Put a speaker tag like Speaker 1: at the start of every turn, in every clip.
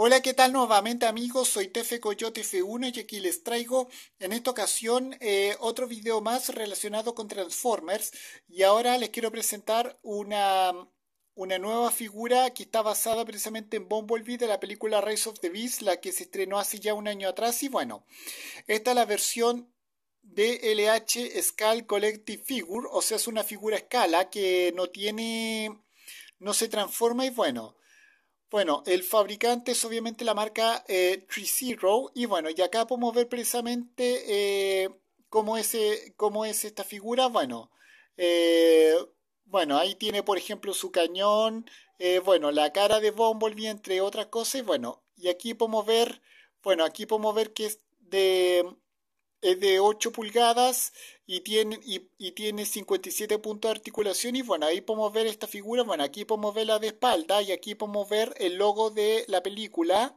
Speaker 1: Hola, ¿qué tal nuevamente amigos? Soy Tefe Coyote F1 y aquí les traigo en esta ocasión eh, otro video más relacionado con Transformers y ahora les quiero presentar una, una nueva figura que está basada precisamente en Bumblebee de la película Rise of the Beast, la que se estrenó hace ya un año atrás y bueno, esta es la versión DLH Scale Collective Figure, o sea es una figura escala que no tiene, no se transforma y bueno... Bueno, el fabricante es obviamente la marca eh, y bueno, y acá podemos ver precisamente eh, cómo, es, eh, es esta figura. Bueno, eh, bueno, ahí tiene por ejemplo su cañón, bueno, la cara de Bumblebee entre otras cosas bueno, y aquí podemos ver, bueno, aquí podemos ver que es de es de 8 pulgadas y tiene, y, tiene 57 puntos de articulación y bueno, ahí podemos ver esta figura, bueno, aquí podemos ver la de espalda y aquí podemos ver el logo de la película.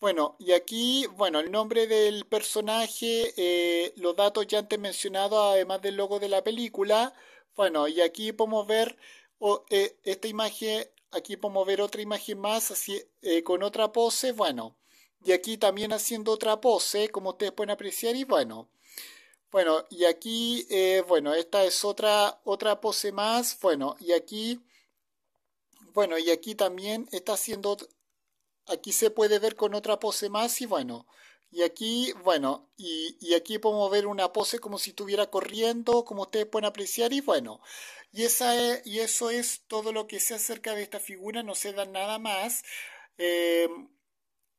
Speaker 1: Bueno, y aquí, bueno, el nombre del personaje, eh, los datos ya antes mencionados, además del logo de la película. Bueno, y aquí podemos ver eh, esta imagen, aquí podemos ver otra imagen más así, eh, con otra pose. Bueno, y aquí también haciendo otra pose, como ustedes pueden apreciar, y bueno. Bueno, y aquí, eh, bueno, esta es otra, otra pose más. Bueno, y aquí, bueno, y aquí también está haciendo, aquí se puede ver con otra pose más y bueno. Y aquí, bueno, y, aquí podemos ver una pose como si estuviera corriendo, como ustedes pueden apreciar, y bueno, y, esa e, y eso es todo lo que se acerca de esta figura, no se da nada más. Eh,